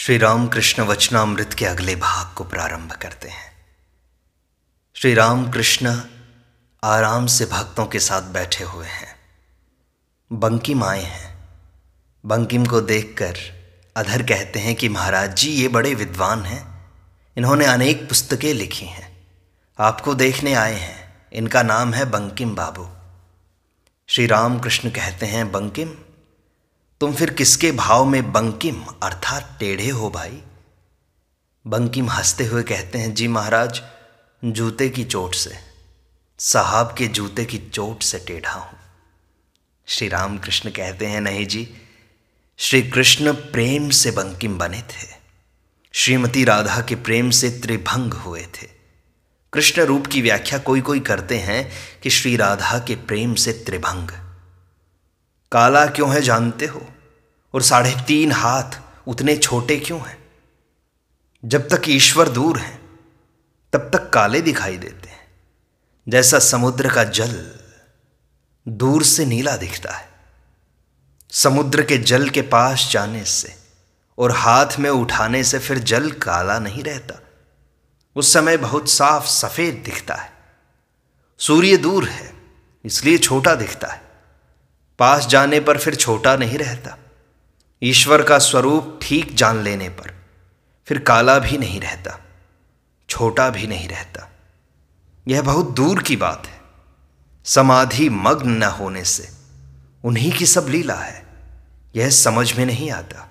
श्री रामकृष्ण वचनामृत के अगले भाग को प्रारंभ करते हैं श्री रामकृष्ण आराम से भक्तों के साथ बैठे हुए हैं बंकिम आए हैं बंकिम को देखकर अधर कहते हैं कि महाराज जी ये बड़े विद्वान हैं इन्होंने अनेक पुस्तकें लिखी हैं आपको देखने आए हैं इनका नाम है बंकिम बाबू श्री राम कृष्ण कहते हैं बंकिम तुम फिर किसके भाव में बंकिम अर्थात टेढ़े हो भाई बंकिम हंसते हुए कहते हैं जी महाराज जूते की चोट से साहब के जूते की चोट से टेढ़ा हूं श्री राम कृष्ण कहते हैं नहीं जी श्री कृष्ण प्रेम से बंकिम बने थे श्रीमती राधा के प्रेम से त्रिभंग हुए थे कृष्ण रूप की व्याख्या कोई कोई करते हैं कि श्री राधा के प्रेम से त्रिभंग काला क्यों है जानते हो और साढ़े तीन हाथ उतने छोटे क्यों हैं जब तक ईश्वर दूर है तब तक काले दिखाई देते हैं जैसा समुद्र का जल दूर से नीला दिखता है समुद्र के जल के पास जाने से और हाथ में उठाने से फिर जल काला नहीं रहता उस समय बहुत साफ सफ़ेद दिखता है सूर्य दूर है इसलिए छोटा दिखता है पास जाने पर फिर छोटा नहीं रहता ईश्वर का स्वरूप ठीक जान लेने पर फिर काला भी नहीं रहता छोटा भी नहीं रहता यह बहुत दूर की बात है समाधि मग्न न होने से उन्हीं की सब लीला है यह समझ में नहीं आता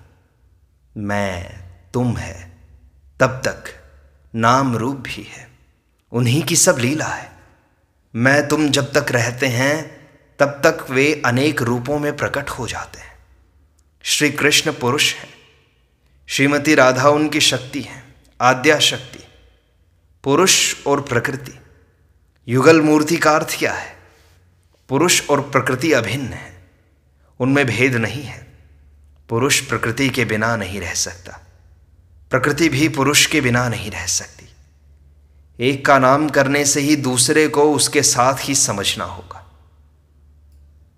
मैं तुम है तब तक नाम रूप भी है उन्हीं की सब लीला है मैं तुम जब तक रहते हैं तब तक वे अनेक रूपों में प्रकट हो जाते हैं श्री कृष्ण पुरुष हैं श्रीमती राधा उनकी शक्ति है आद्या शक्ति पुरुष और प्रकृति युगल मूर्ति का अर्थ क्या है पुरुष और प्रकृति अभिन्न है उनमें भेद नहीं है पुरुष प्रकृति के बिना नहीं रह सकता प्रकृति भी पुरुष के बिना नहीं रह सकती एक का नाम करने से ही दूसरे को उसके साथ ही समझना होगा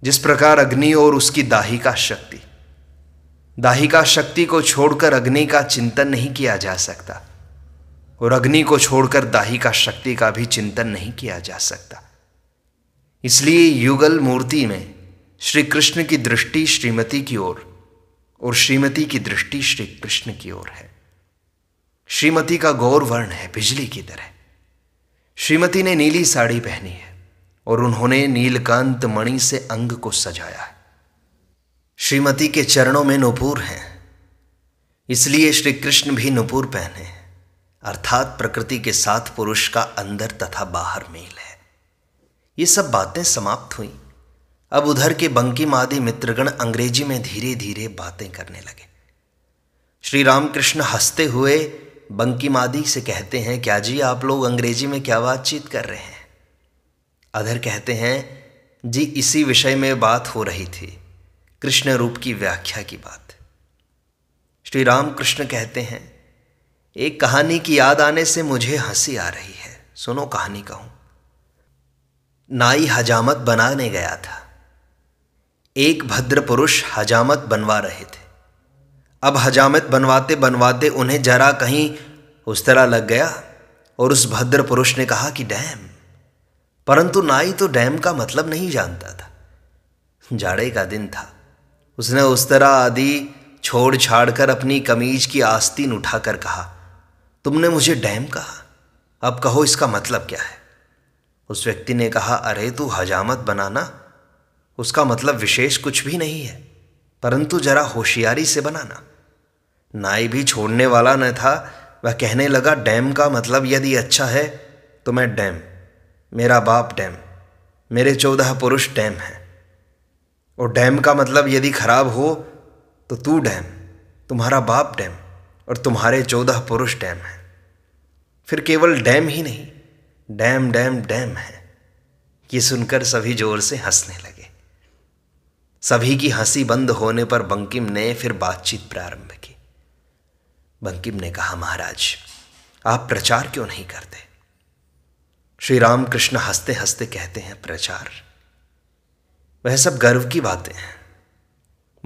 जिस प्रकार अग्नि और उसकी दाही का शक्ति दाहिका शक्ति को छोड़कर अग्नि का चिंतन नहीं किया जा सकता और अग्नि को छोड़कर दाहिका शक्ति का भी चिंतन नहीं किया जा सकता इसलिए युगल मूर्ति में श्री कृष्ण की दृष्टि श्रीमती की ओर और श्रीमती की दृष्टि श्री कृष्ण की ओर है श्रीमती का गौर वर्ण है बिजली की तरह श्रीमती ने नीली साड़ी पहनी है और उन्होंने नीलकांत मणि से अंग को सजाया है श्रीमती के चरणों में नुपुर हैं इसलिए श्री कृष्ण भी नुपुर पहने अर्थात प्रकृति के साथ पुरुष का अंदर तथा बाहर मेल है ये सब बातें समाप्त हुई अब उधर के बंकिम आदि मित्रगण अंग्रेजी में धीरे धीरे बातें करने लगे श्री रामकृष्ण हंसते हुए बंकिम आदि से कहते हैं क्या जी आप लोग अंग्रेजी में क्या बातचीत कर रहे हैं अधर कहते हैं जी इसी विषय में बात हो रही थी कृष्ण रूप की व्याख्या की बात श्री राम कृष्ण कहते हैं एक कहानी की याद आने से मुझे हंसी आ रही है सुनो कहानी कहूं नाई हजामत बनाने गया था एक भद्र पुरुष हजामत बनवा रहे थे अब हजामत बनवाते बनवाते उन्हें जरा कहीं उस तरह लग गया और उस भद्र पुरुष ने कहा कि डैम परंतु नाई तो डैम का मतलब नहीं जानता था जाड़े का दिन था उसने उस्तरा आदि छोड़ छाड़ कर अपनी कमीज की आस्तीन उठाकर कहा तुमने मुझे डैम कहा अब कहो इसका मतलब क्या है उस व्यक्ति ने कहा अरे तू हजामत बनाना उसका मतलब विशेष कुछ भी नहीं है परंतु जरा होशियारी से बनाना नाई भी छोड़ने वाला न था वह कहने लगा डैम का मतलब यदि अच्छा है तो मैं डैम मेरा बाप डैम मेरे चौदह पुरुष डैम हैं और डैम का मतलब यदि खराब हो तो तू डैम तुम्हारा बाप डैम और तुम्हारे चौदह पुरुष डैम हैं फिर केवल डैम ही नहीं डैम डैम डैम है ये सुनकर सभी जोर से हंसने लगे सभी की हंसी बंद होने पर बंकिम ने फिर बातचीत प्रारंभ की बंकिम ने कहा महाराज आप प्रचार क्यों नहीं करते श्री रामकृष्ण हंसते हंसते कहते हैं प्रचार वह सब गर्व की बातें हैं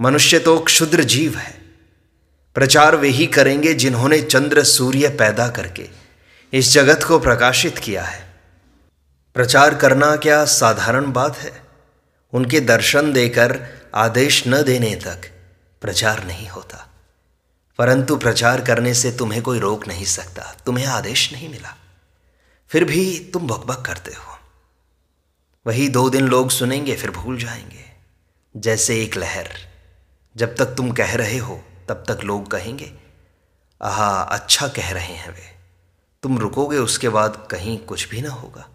मनुष्य तो क्षुद्र जीव है प्रचार वे ही करेंगे जिन्होंने चंद्र सूर्य पैदा करके इस जगत को प्रकाशित किया है प्रचार करना क्या साधारण बात है उनके दर्शन देकर आदेश न देने तक प्रचार नहीं होता परंतु प्रचार करने से तुम्हें कोई रोक नहीं सकता तुम्हें आदेश नहीं मिला फिर भी तुम बकबक करते हो वही दो दिन लोग सुनेंगे फिर भूल जाएंगे जैसे एक लहर जब तक तुम कह रहे हो तब तक लोग कहेंगे आहा अच्छा कह रहे हैं वे तुम रुकोगे उसके बाद कहीं कुछ भी ना होगा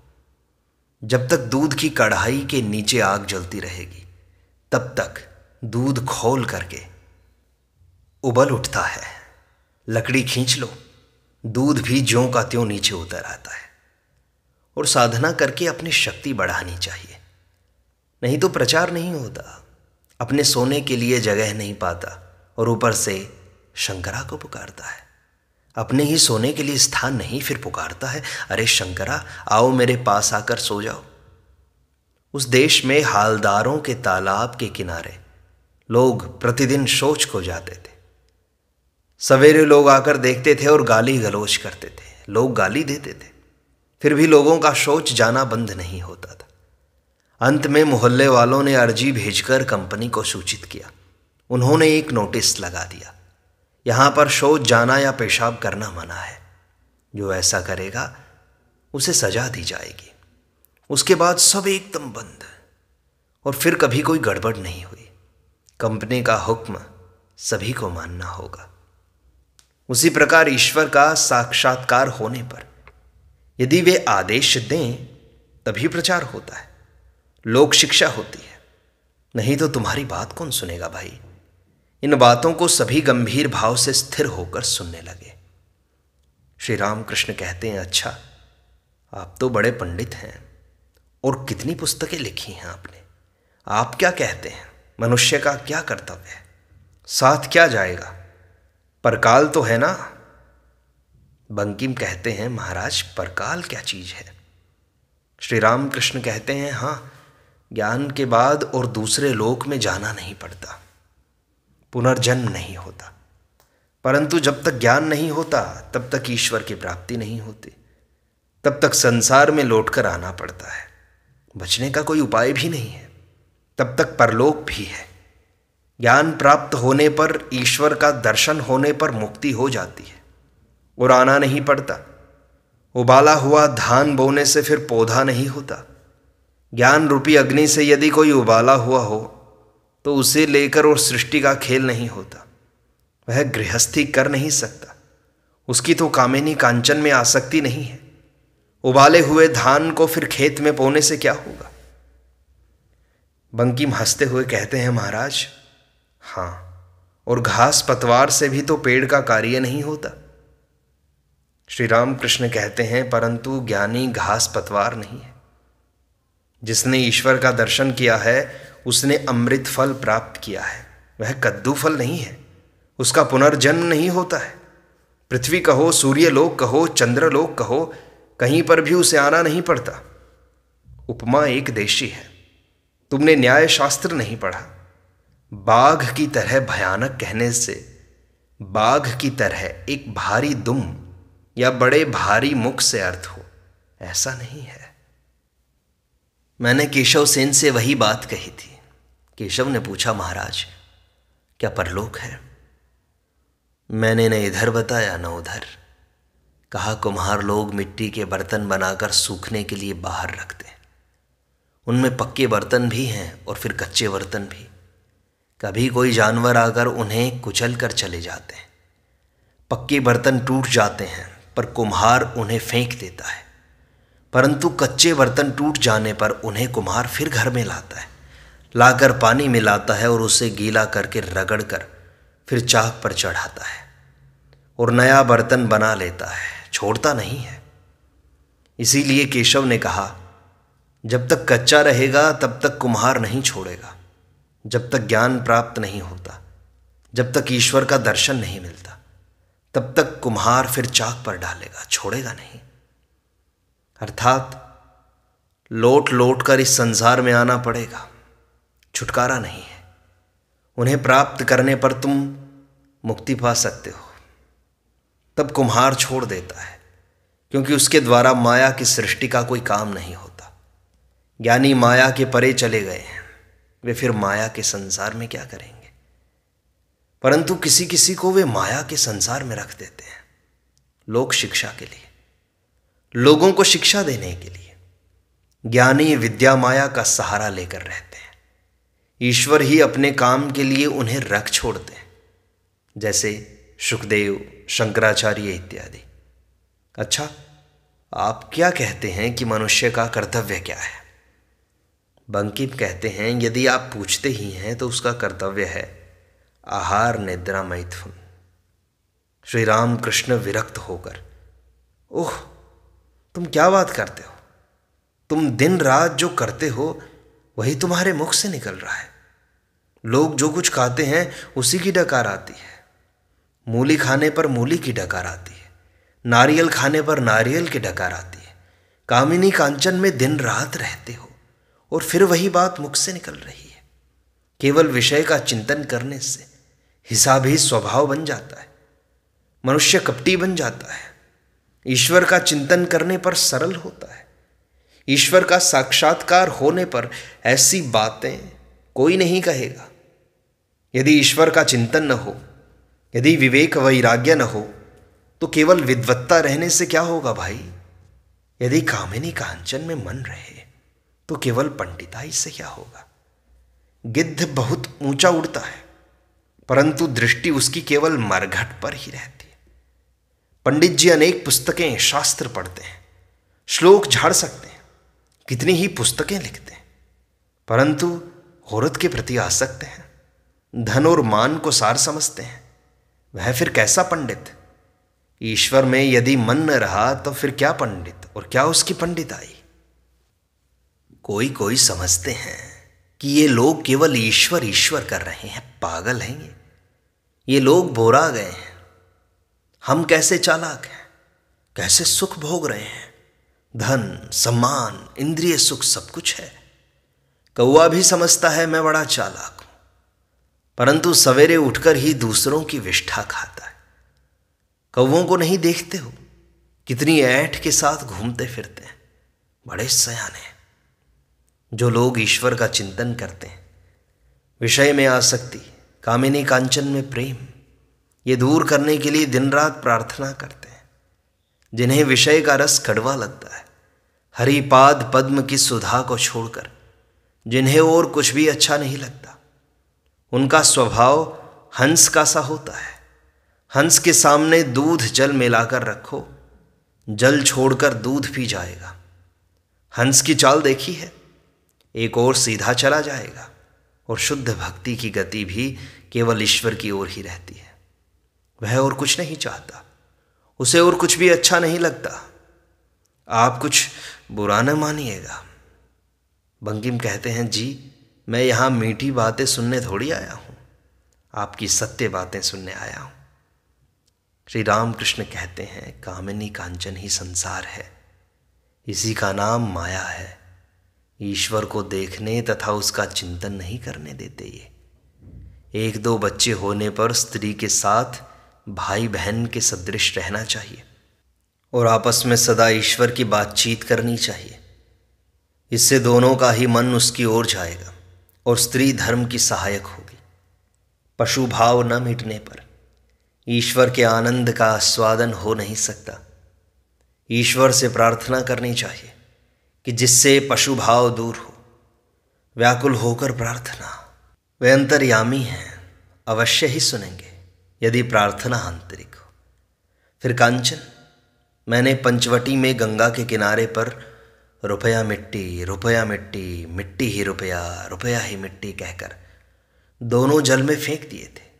जब तक दूध की कढ़ाई के नीचे आग जलती रहेगी तब तक दूध खोल करके उबल उठता है लकड़ी खींच लो दूध भी ज्यों का त्यों नीचे उतर आता है और साधना करके अपनी शक्ति बढ़ानी चाहिए नहीं तो प्रचार नहीं होता अपने सोने के लिए जगह नहीं पाता और ऊपर से शंकरा को पुकारता है अपने ही सोने के लिए स्थान नहीं फिर पुकारता है अरे शंकरा आओ मेरे पास आकर सो जाओ उस देश में हालदारों के तालाब के किनारे लोग प्रतिदिन शोच को जाते थे सवेरे लोग आकर देखते थे और गाली गलोच करते थे लोग गाली देते थे फिर भी लोगों का शौच जाना बंद नहीं होता था अंत में मोहल्ले वालों ने अर्जी भेजकर कंपनी को सूचित किया उन्होंने एक नोटिस लगा दिया यहां पर शौच जाना या पेशाब करना मना है जो ऐसा करेगा उसे सजा दी जाएगी उसके बाद सब एकदम बंद और फिर कभी कोई गड़बड़ नहीं हुई कंपनी का हुक्म सभी को मानना होगा उसी प्रकार ईश्वर का साक्षात्कार होने पर यदि वे आदेश दें तभी प्रचार होता है लोक शिक्षा होती है नहीं तो तुम्हारी बात कौन सुनेगा भाई इन बातों को सभी गंभीर भाव से स्थिर होकर सुनने लगे श्री रामकृष्ण कहते हैं अच्छा आप तो बड़े पंडित हैं और कितनी पुस्तकें लिखी हैं आपने आप क्या कहते हैं मनुष्य का क्या कर्तव्य है साथ क्या जाएगा परकाल तो है ना बंकिम कहते हैं महाराज परकाल क्या चीज़ है श्री राम कृष्ण कहते हैं हाँ ज्ञान के बाद और दूसरे लोक में जाना नहीं पड़ता पुनर्जन्म नहीं होता परंतु जब तक ज्ञान नहीं होता तब तक ईश्वर की प्राप्ति नहीं होती तब तक संसार में लौट कर आना पड़ता है बचने का कोई उपाय भी नहीं है तब तक परलोक भी है ज्ञान प्राप्त होने पर ईश्वर का दर्शन होने पर मुक्ति हो जाती है आना नहीं पड़ता उबाला हुआ धान बोने से फिर पौधा नहीं होता ज्ञान रूपी अग्नि से यदि कोई उबाला हुआ हो तो उसे लेकर और सृष्टि का खेल नहीं होता वह गृहस्थी कर नहीं सकता उसकी तो कामिनी कांचन में आसक्ति नहीं है उबाले हुए धान को फिर खेत में पोने से क्या होगा बंकीम हंसते हुए कहते हैं महाराज हाँ और घास पतवार से भी तो पेड़ का कार्य नहीं होता श्री रामकृष्ण कहते हैं परंतु ज्ञानी घास पतवार नहीं है जिसने ईश्वर का दर्शन किया है उसने अमृत फल प्राप्त किया है वह कद्दू फल नहीं है उसका पुनर्जन्म नहीं होता है पृथ्वी कहो सूर्यलोक कहो चंद्रलोक कहो कहीं पर भी उसे आना नहीं पड़ता उपमा एक देशी है तुमने न्याय शास्त्र नहीं पढ़ा बाघ की तरह भयानक कहने से बाघ की तरह एक भारी दुम या बड़े भारी मुख से अर्थ हो ऐसा नहीं है मैंने केशव सेन से वही बात कही थी केशव ने पूछा महाराज क्या परलोक है मैंने न इधर बताया न उधर कहा कुम्हार लोग मिट्टी के बर्तन बनाकर सूखने के लिए बाहर रखते हैं उनमें पक्के बर्तन भी हैं और फिर कच्चे बर्तन भी कभी कोई जानवर आकर उन्हें कुचल कर चले जाते हैं पक्के बर्तन टूट जाते हैं पर कुम्हार उन्हें फेंक देता है परंतु कच्चे बर्तन टूट जाने पर उन्हें कुम्हार फिर घर में लाता है लाकर पानी मिलाता है और उसे गीला करके रगड़ कर फिर चाक पर चढ़ाता है और नया बर्तन बना लेता है छोड़ता नहीं है इसीलिए केशव ने कहा जब तक कच्चा रहेगा तब तक कुम्हार नहीं छोड़ेगा जब तक ज्ञान प्राप्त नहीं होता जब तक ईश्वर का दर्शन नहीं मिलता तब तक कुम्हार फिर चाक पर डालेगा छोड़ेगा नहीं अर्थात लोट लोट कर इस संसार में आना पड़ेगा छुटकारा नहीं है उन्हें प्राप्त करने पर तुम मुक्ति पा सकते हो तब कुम्हार छोड़ देता है क्योंकि उसके द्वारा माया की सृष्टि का कोई काम नहीं होता ज्ञानी माया के परे चले गए हैं वे फिर माया के संसार में क्या करेंगे परंतु किसी किसी को वे माया के संसार में रख देते हैं लोग शिक्षा के लिए लोगों को शिक्षा देने के लिए ज्ञानी विद्या माया का सहारा लेकर रहते हैं ईश्वर ही अपने काम के लिए उन्हें रख छोड़ते हैं जैसे सुखदेव शंकराचार्य इत्यादि अच्छा आप क्या कहते हैं कि मनुष्य का कर्तव्य क्या है बंकिम कहते हैं यदि आप पूछते ही हैं तो उसका कर्तव्य है आहार निद्रा मैथुन श्री राम कृष्ण विरक्त होकर ओह तुम क्या बात करते हो तुम दिन रात जो करते हो वही तुम्हारे मुख से निकल रहा है लोग जो कुछ खाते हैं उसी की डकार आती है मूली खाने पर मूली की डकार आती है नारियल खाने पर नारियल की डकार आती है कामिनी कांचन में दिन रात रहते हो और फिर वही बात मुख से निकल रही है केवल विषय का चिंतन करने से हिसाब ही स्वभाव बन जाता है मनुष्य कपटी बन जाता है ईश्वर का चिंतन करने पर सरल होता है ईश्वर का साक्षात्कार होने पर ऐसी बातें कोई नहीं कहेगा यदि ईश्वर का चिंतन न हो यदि विवेक वैराग्य न हो तो केवल विद्वत्ता रहने से क्या होगा भाई यदि कामिनी कांचन में मन रहे तो केवल पंडिताई से क्या होगा गिद्ध बहुत ऊंचा उड़ता है परंतु दृष्टि उसकी केवल मरघट पर ही रहती है पंडित जी अनेक पुस्तकें शास्त्र पढ़ते हैं श्लोक झाड़ सकते हैं कितनी ही पुस्तकें लिखते हैं परंतु औरत के प्रति आसक्त हैं धन और मान को सार समझते हैं वह फिर कैसा पंडित ईश्वर में यदि मन न रहा तो फिर क्या पंडित और क्या उसकी पंडित आई कोई कोई समझते हैं कि ये लोग केवल ईश्वर ईश्वर कर रहे हैं पागल हैं ये ये लोग बोरा गए हैं हम कैसे चालाक हैं कैसे सुख भोग रहे हैं धन सम्मान इंद्रिय सुख सब कुछ है कौआ भी समझता है मैं बड़ा चालाक हूं परंतु सवेरे उठकर ही दूसरों की विष्ठा खाता है कौओं को नहीं देखते हो कितनी ऐठ के साथ घूमते फिरते हैं बड़े सयाने जो लोग ईश्वर का चिंतन करते हैं विषय में आसक्ति कामिनी कांचन में प्रेम ये दूर करने के लिए दिन रात प्रार्थना करते हैं जिन्हें विषय का रस कड़वा लगता है हरिपाद पद्म की सुधा को छोड़कर जिन्हें और कुछ भी अच्छा नहीं लगता उनका स्वभाव हंस का सा होता है हंस के सामने दूध जल मिलाकर रखो जल छोड़कर दूध पी जाएगा हंस की चाल देखी है एक और सीधा चला जाएगा और शुद्ध भक्ति की गति भी केवल ईश्वर की ओर ही रहती है वह और कुछ नहीं चाहता उसे और कुछ भी अच्छा नहीं लगता आप कुछ बुरा न मानिएगा बंकिम कहते हैं जी मैं यहां मीठी बातें सुनने थोड़ी आया हूं आपकी सत्य बातें सुनने आया हूं श्री रामकृष्ण कहते हैं कामिनी कांचन ही संसार है इसी का नाम माया है ईश्वर को देखने तथा उसका चिंतन नहीं करने देते ये एक दो बच्चे होने पर स्त्री के साथ भाई बहन के सदृश रहना चाहिए और आपस में सदा ईश्वर की बातचीत करनी चाहिए इससे दोनों का ही मन उसकी ओर जाएगा और स्त्री धर्म की सहायक होगी पशु भाव न मिटने पर ईश्वर के आनंद का आस्वादन हो नहीं सकता ईश्वर से प्रार्थना करनी चाहिए कि जिससे पशु भाव दूर हो व्याकुल होकर प्रार्थना वे अंतर्यामी हैं अवश्य ही सुनेंगे यदि प्रार्थना आंतरिक हो फिर कांचन मैंने पंचवटी में गंगा के किनारे पर रुपया मिट्टी रुपया मिट्टी मिट्टी ही रुपया रुपया ही मिट्टी कहकर दोनों जल में फेंक दिए थे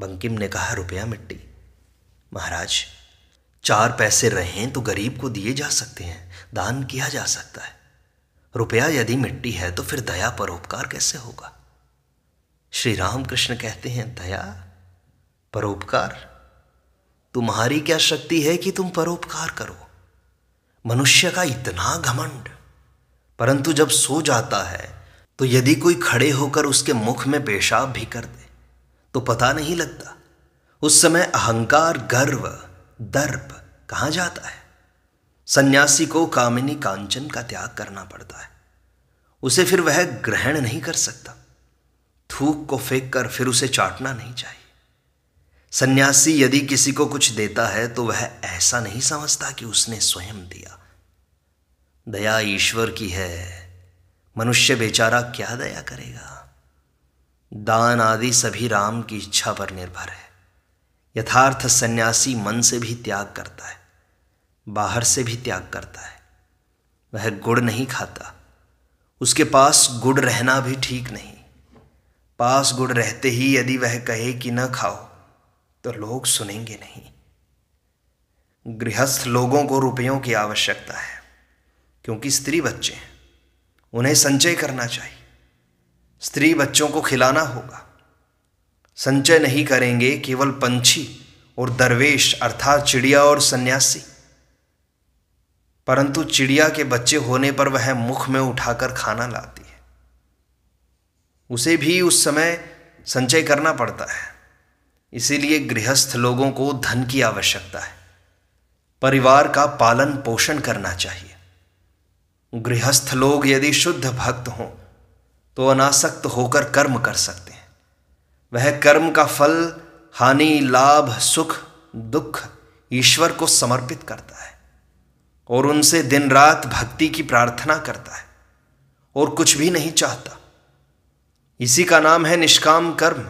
बंकिम ने कहा रुपया मिट्टी महाराज चार पैसे रहें तो गरीब को दिए जा सकते हैं दान किया जा सकता है रुपया यदि मिट्टी है तो फिर दया परोपकार कैसे होगा श्री रामकृष्ण कहते हैं दया परोपकार तुम्हारी क्या शक्ति है कि तुम परोपकार करो मनुष्य का इतना घमंड परंतु जब सो जाता है तो यदि कोई खड़े होकर उसके मुख में पेशाब भी कर दे तो पता नहीं लगता उस समय अहंकार गर्व दर्प कहां जाता है सन्यासी को कामिनी कांचन का त्याग करना पड़ता है उसे फिर वह ग्रहण नहीं कर सकता थूक को फेंक कर फिर उसे चाटना नहीं चाहिए सन्यासी यदि किसी को कुछ देता है तो वह ऐसा नहीं समझता कि उसने स्वयं दिया दया ईश्वर की है मनुष्य बेचारा क्या दया करेगा दान आदि सभी राम की इच्छा पर निर्भर है यथार्थ सन्यासी मन से भी त्याग करता है बाहर से भी त्याग करता है वह गुड़ नहीं खाता उसके पास गुड़ रहना भी ठीक नहीं पास गुड़ रहते ही यदि वह कहे कि न खाओ तो लोग सुनेंगे नहीं गृहस्थ लोगों को रुपयों की आवश्यकता है क्योंकि स्त्री बच्चे हैं उन्हें संचय करना चाहिए स्त्री बच्चों को खिलाना होगा संचय नहीं करेंगे केवल पंछी और दरवेश अर्थात चिड़िया और सन्यासी परंतु चिड़िया के बच्चे होने पर वह मुख में उठाकर खाना लाती है उसे भी उस समय संचय करना पड़ता है इसीलिए गृहस्थ लोगों को धन की आवश्यकता है परिवार का पालन पोषण करना चाहिए गृहस्थ लोग यदि शुद्ध भक्त हों तो अनासक्त होकर कर्म कर सकते हैं वह कर्म का फल हानि लाभ सुख दुख ईश्वर को समर्पित करता है और उनसे दिन रात भक्ति की प्रार्थना करता है और कुछ भी नहीं चाहता इसी का नाम है निष्काम कर्म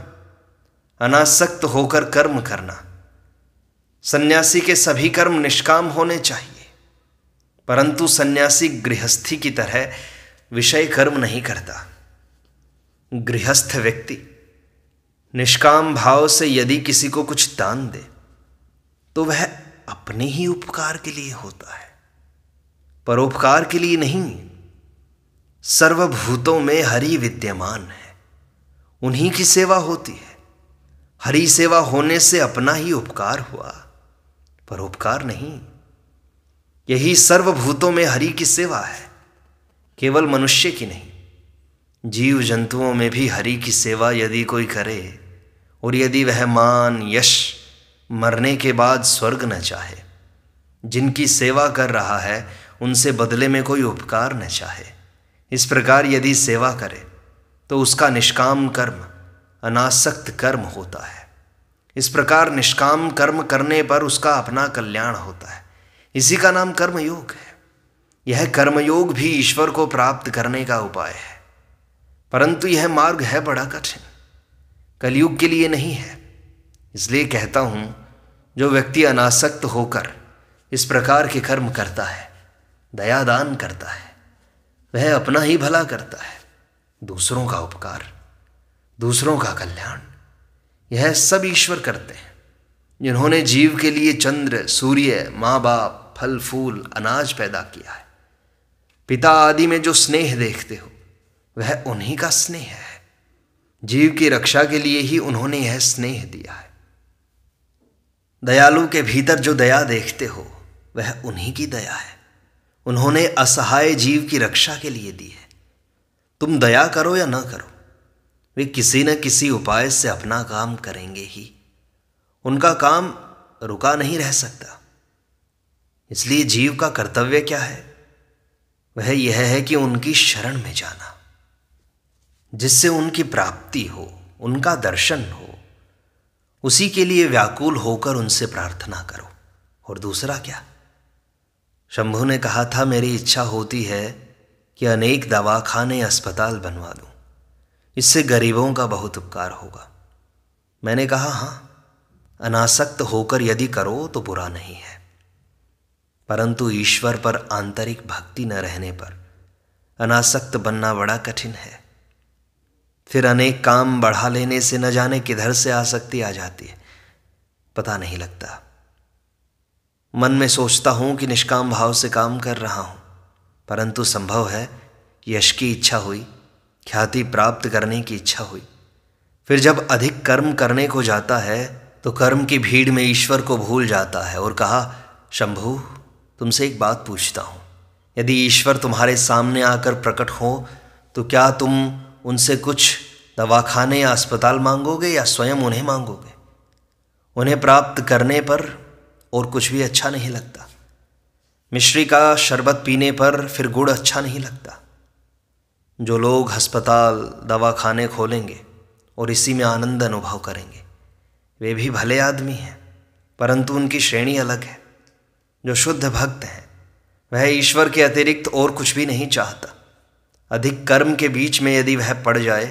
अनासक्त होकर कर्म करना सन्यासी के सभी कर्म निष्काम होने चाहिए परंतु सन्यासी गृहस्थी की तरह विषय कर्म नहीं करता गृहस्थ व्यक्ति निष्काम भाव से यदि किसी को कुछ दान दे तो वह अपने ही उपकार के लिए होता है परोपकार के लिए नहीं सर्वभूतों में हरि विद्यमान है उन्हीं की सेवा होती है हरि सेवा होने से अपना ही उपकार हुआ परोपकार नहीं यही सर्वभूतों में हरि की सेवा है केवल मनुष्य की नहीं जीव जंतुओं में भी हरि की सेवा यदि कोई करे और यदि वह मान यश मरने के बाद स्वर्ग न चाहे जिनकी सेवा कर रहा है उनसे बदले में कोई उपकार न चाहे इस प्रकार यदि सेवा करे तो उसका निष्काम कर्म अनासक्त कर्म होता है इस प्रकार निष्काम कर्म करने पर उसका अपना कल्याण होता है इसी का नाम कर्मयोग है यह कर्मयोग भी ईश्वर को प्राप्त करने का उपाय है परंतु यह मार्ग है बड़ा कठिन कलयुग के लिए नहीं है इसलिए कहता हूं जो व्यक्ति अनासक्त होकर इस प्रकार के कर्म करता है दयादान करता है वह अपना ही भला करता है दूसरों का उपकार दूसरों का कल्याण यह सब ईश्वर करते हैं जिन्होंने जीव के लिए चंद्र सूर्य माँ बाप फल फूल अनाज पैदा किया है पिता आदि में जो स्नेह देखते हो वह उन्हीं का स्नेह है जीव की रक्षा के लिए ही उन्होंने यह स्नेह दिया है दयालु के भीतर जो दया देखते हो वह उन्हीं की दया है उन्होंने असहाय जीव की रक्षा के लिए दी है तुम दया करो या ना करो वे किसी न किसी उपाय से अपना काम करेंगे ही उनका काम रुका नहीं रह सकता इसलिए जीव का कर्तव्य क्या है वह यह है कि उनकी शरण में जाना जिससे उनकी प्राप्ति हो उनका दर्शन हो उसी के लिए व्याकुल होकर उनसे प्रार्थना करो और दूसरा क्या शंभू ने कहा था मेरी इच्छा होती है कि अनेक दवाखाने अस्पताल बनवा दूं इससे गरीबों का बहुत उपकार होगा मैंने कहा हाँ अनासक्त होकर यदि करो तो बुरा नहीं है परंतु ईश्वर पर आंतरिक भक्ति न रहने पर अनासक्त बनना बड़ा कठिन है फिर अनेक काम बढ़ा लेने से न जाने किधर से आसक्ति आ जाती है पता नहीं लगता मन में सोचता हूँ कि निष्काम भाव से काम कर रहा हूँ परंतु संभव है यश की इच्छा हुई ख्याति प्राप्त करने की इच्छा हुई फिर जब अधिक कर्म करने को जाता है तो कर्म की भीड़ में ईश्वर को भूल जाता है और कहा शंभू तुमसे एक बात पूछता हूँ यदि ईश्वर तुम्हारे सामने आकर प्रकट हो तो क्या तुम उनसे कुछ दवाखाने या अस्पताल मांगोगे या स्वयं उन्हें मांगोगे उन्हें प्राप्त करने पर और कुछ भी अच्छा नहीं लगता मिश्री का शरबत पीने पर फिर गुड़ अच्छा नहीं लगता जो लोग अस्पताल दवाखाने खोलेंगे और इसी में आनंद अनुभव करेंगे वे भी भले आदमी हैं परंतु उनकी श्रेणी अलग है जो शुद्ध भक्त हैं वह ईश्वर के अतिरिक्त और कुछ भी नहीं चाहता अधिक कर्म के बीच में यदि वह पड़ जाए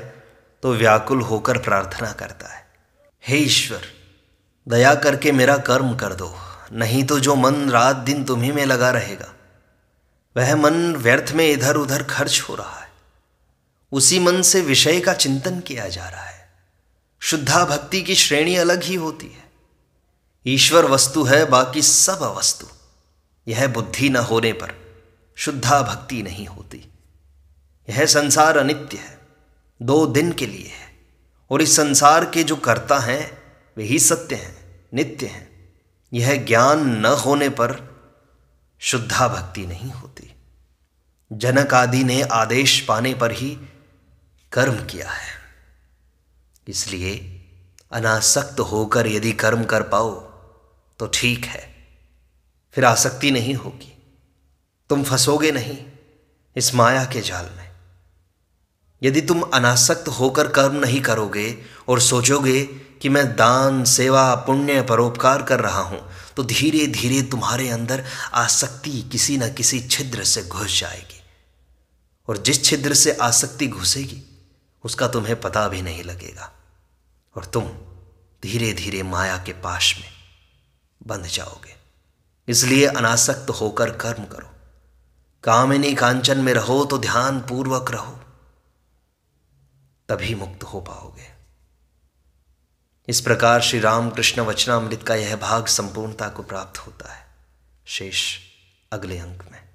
तो व्याकुल होकर प्रार्थना करता है हे ईश्वर दया करके मेरा कर्म कर दो नहीं तो जो मन रात दिन तुम्ही में लगा रहेगा वह मन व्यर्थ में इधर उधर खर्च हो रहा है उसी मन से विषय का चिंतन किया जा रहा है शुद्धा भक्ति की श्रेणी अलग ही होती है ईश्वर वस्तु है बाकी सब अवस्तु यह बुद्धि न होने पर शुद्धा भक्ति नहीं होती यह संसार अनित्य है दो दिन के लिए है और इस संसार के जो कर्ता हैं वे ही सत्य हैं नित्य हैं यह ज्ञान न होने पर शुद्धा भक्ति नहीं होती जनक आदि ने आदेश पाने पर ही कर्म किया है इसलिए अनासक्त होकर यदि कर्म कर पाओ तो ठीक है फिर आसक्ति नहीं होगी तुम फंसोगे नहीं इस माया के जाल में यदि तुम अनासक्त होकर कर्म नहीं करोगे और सोचोगे कि मैं दान सेवा पुण्य परोपकार कर रहा हूँ तो धीरे धीरे तुम्हारे अंदर आसक्ति किसी न किसी छिद्र से घुस जाएगी और जिस छिद्र से आसक्ति घुसेगी उसका तुम्हें पता भी नहीं लगेगा और तुम धीरे धीरे माया के पाश में बंध जाओगे इसलिए अनासक्त होकर कर्म करो कामिनी कांचन में रहो तो ध्यान पूर्वक रहो तभी मुक्त हो पाओगे इस प्रकार श्री रामकृष्ण वचनामृत का यह भाग संपूर्णता को प्राप्त होता है शेष अगले अंक में